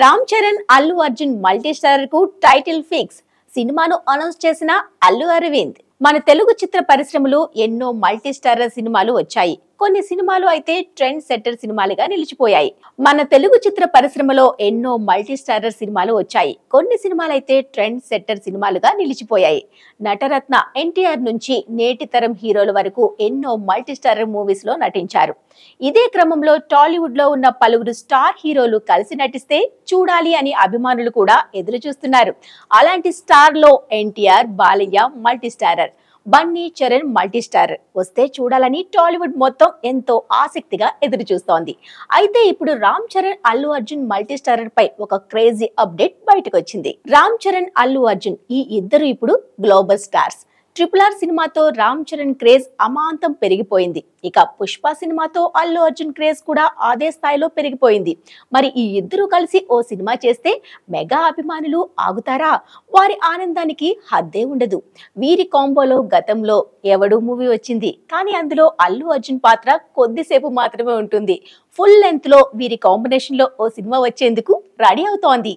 Ram Charan Allu Arjun multistarrer కు title fix సినిమాను announce చేసిన అల్లు అరవింద్ మన తెలుగు చిత్ర పరిశ్రమలో ఎన్నో మల్టీస్టారర్ సినిమాలు వచ్చాయి కొన్ని సినిమాలు అయితే ట్రెండ్ సెట్టర్ సినిమాలుగా నిలిచిపోయాయి మన తెలుగు చిత్ర పరిశ్రమలో ఎన్నో మల్టీస్టారర్ సినిమాలు వచ్చాయి కొన్ని సినిమాలు అయితే ట్రెండ్ సెట్టర్ సినిమాలుగా నిలిచిపోయాయి నటరత్న ఎన్టీఆర్ నుంచి నేటి తరం హీరోల వరకు ఎన్నో మల్టీ స్టారర్ మూవీస్ లో నటించారు ఇదే క్రమంలో టాలీవుడ్ లో ఉన్న పలువురు స్టార్ హీరోలు కలిసి నటిస్తే చూడాలి అని అభిమానులు కూడా ఎదురు చూస్తున్నారు అలాంటి స్టార్ లో NTR Balayya multistarrer Bunny Charan multi star వస్తే చూడాలని టాలీవుడ్ మొత్తం ఎంతో ఆసక్తిగా ఎదురు చూస్తోంది అయితే ఇప్పుడు రామ్ చరణ్ అల్లు అర్జున్ మల్టీ స్టారర్ పై ఒక క్రేజీ అప్డేట్ బయటకు వచ్చింది రామ్ చరణ్ అల్లు అర్జున్ ఈ ఇద్దరు ఇప్పుడు గ్లోబల్ స్టార్స్ ట్రిపుల్ ఆర్ సినిమాతో రామ్ చరణ్ క్రేజ్ అమాంతం పెరిగిపోయింది ఇక పుష్ప సినిమాతో అల్లు అర్జున్ క్రేజ్ కూడా అదే స్థాయిలో పెరిగిపోయింది మరి ఈ ఇద్దరూ కలిసి ఓ సినిమా చేస్తే మెగా అభిమానులు ఆగుతారా వారి ఆనందానికి హద్దే ఉండదు వీరి కాంబోలో గతంలో ఎవడు మూవీ వచ్చింది కానీ అందులో అల్లు అర్జున్ పాత్ర కొద్దిసేపు మాత్రమే ఉంటుంది ఫుల్ లెంత్ లో వీరి కాంబినేషన్ లో ఓ సినిమా వచ్చేందుకు రెడీ అవుతోంది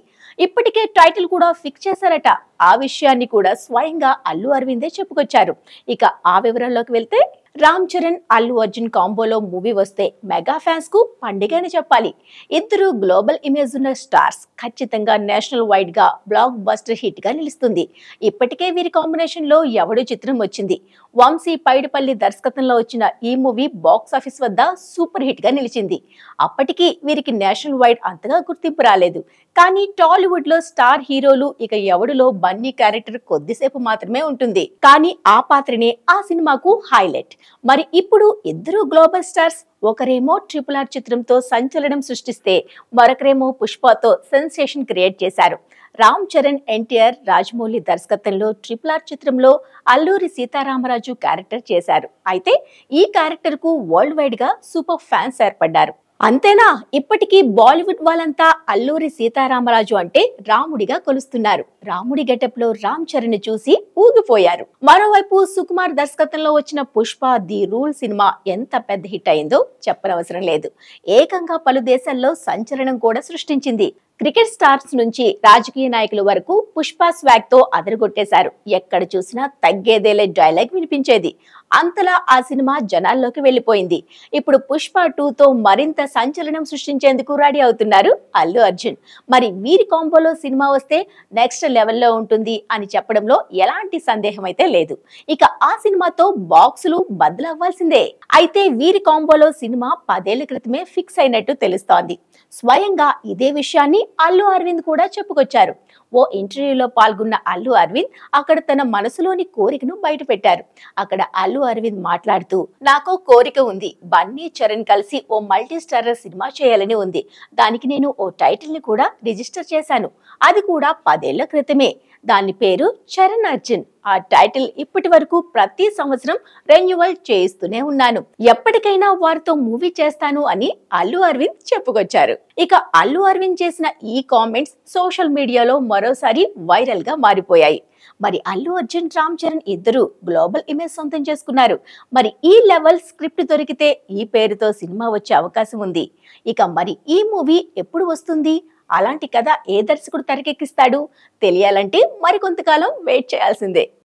ఇప్పటికే టైటిల్ కూడా ఫిక్స్ చేశారట ఆ విషయాన్ని కూడా స్వయంగా అల్లు అరవిందే చెప్పుకొచ్చారు ఇక ఆ వివరంలోకి వెళ్తే రామ్ చరణ్ అల్లు అర్జున్ కాంబోలో మూవీ వస్తే మెగా ఫ్యాన్స్ కు పండుగ అని చెప్పాలి ఇద్దరు గ్లోబల్ ఇమేజ్ ఉన్న స్టార్స్ ఖచ్చితంగా నేషనల్ వైడ్ గా బ్లాక్ బస్టర్ హిట్ గా నిలుస్తుంది ఇప్పటికే వీరి కాంబినేషన్ లో ఎవడు చిత్రం వచ్చింది వంశీ పైడిపల్లి దర్శకత్వంలో వచ్చిన ఈ మూవీ బాక్స్ ఆఫీస్ వద్ద సూపర్ హిట్ గా నిలిచింది అప్పటికి వీరికి నేషనల్ వైడ్ అంతగా గుర్తింపు రాలేదు కానీ టాలీవుడ్ లో స్టార్ హీరోలు ఇక ఎవడులో బన్నీ క్యారెక్టర్ కొద్దిసేపు మాత్రమే ఉంటుంది కానీ ఆ పాత్రనే ఆ సినిమాకు హైలైట్ మరి ఇప్పుడు ఇద్దరు గ్లోబల్ స్టార్స్ ఒకరేమో ట్రిపుల్ ఆర్ చిత్రంతో సంచలనం సృష్టిస్తే మరొకరేమో పుష్పతో సెన్సేషన్ క్రియేట్ చేశారు రామ్ చరణ్ ఎన్టీఆర్ రాజమౌళి దర్శకత్వంలో ట్రిపుల్ ఆర్ చిత్రంలో అల్లూరి సీతారామరాజు క్యారెక్టర్ చేశారు అయితే ఈ క్యారెక్టర్కు వరల్డ్ వైడ్గా సూపర్ ఫ్యాన్స్ ఏర్పడ్డారు అంతేనా ఇప్పటికీ బాలీవుడ్ వాళ్ళంతా అల్లూరి సీతారామరాజు అంటే రాముడిగా కొలుస్తున్నారు రాముడి గెటప్ లో రామ్ చరణ్ చూసి ఊగిపోయారు మరోవైపు సుకుమార్ దర్శకత్వంలో వచ్చిన పుష్ప ది రూల్ సినిమా ఎంత పెద్ద హిట్ అయిందో చెప్పనవసరం లేదు ఏకంగా పలు దేశాల్లో సంచలనం కూడా సృష్టించింది క్రికెట్ స్టార్స్ నుంచి రాజకీయ నాయకుల వరకు పుష్ప స్వాగ్ తో అదరగొట్టేశారు ఎక్కడ చూసినా తగ్గేదేలే డైలాగ్ వినిపించేది అంతలా ఆ సినిమా జనాల్లోకి వెళ్ళిపోయింది ఇప్పుడు పుష్ప టూతో మరింత సంచలనం సృష్టించేందుకు రెడీ అవుతున్నారు అల్లు అర్జున్ మరి వీరి కాంబోలో సినిమా వస్తే నెక్స్ట్ లెవెల్లో ఉంటుంది అని చెప్పడంలో ఎలాంటి సందేహం అయితే లేదు ఇక ఆ సినిమాతో బాక్సులు బద్దలవ్వాల్సిందే అయితే వీరి కాంబోలో సినిమా పదేళ్ల క్రితమే ఫిక్స్ అయినట్టు తెలుస్తోంది స్వయంగా ఇదే విషయాన్ని అల్లు అరవింద్ కూడా చెప్పుకొచ్చారు ఓ ఇంటర్వ్యూలో పాల్గొన్న అల్లు అరవింద్ అక్కడ తన మనసులోని కోరికను బయటపెట్టారు అక్కడ అల్లు అరవింద్ మాట్లాడుతూ నాకు కోరిక ఉంది బన్నీ చరణ్ కలిసి ఓ మల్టీ స్టారర్ సినిమా చేయాలని ఉంది దానికి నేను ఓ టైటిల్ని కూడా రిజిస్టర్ చేశాను అది కూడా పదేళ్ల క్రితమే దాని పేరు చరణ్ అర్జున్ ఆ టైటిల్ ఇప్పటి వరకు ప్రతి సంవత్సరం రెన్యువల్ చేయిస్తూనే ఉన్నాను ఎప్పటికైనా వారితో మూవీ చేస్తాను అని అల్లు అరవింద్ చెప్పుకొచ్చారు ఇక అల్లు అరవింద్ చేసిన ఈ కామెంట్స్ సోషల్ మీడియాలో మరోసారి వైరల్ గా మారిపోయాయి మరి అల్లు అర్జున్ రామ్ చరణ్ ఇద్దరు గ్లోబల్ ఇమేజ్ సొంతం చేసుకున్నారు మరి ఈ లెవెల్ స్క్రిప్ట్ దొరికితే ఈ పేరుతో సినిమా వచ్చే అవకాశం ఉంది ఇక మరి ఈ మూవీ ఎప్పుడు వస్తుంది అలాంటి కథ ఏ దర్శకుడు తెరకెక్కిస్తాడు తెలియాలంటే మరికొంతకాలం వెయిట్ చేయాల్సిందే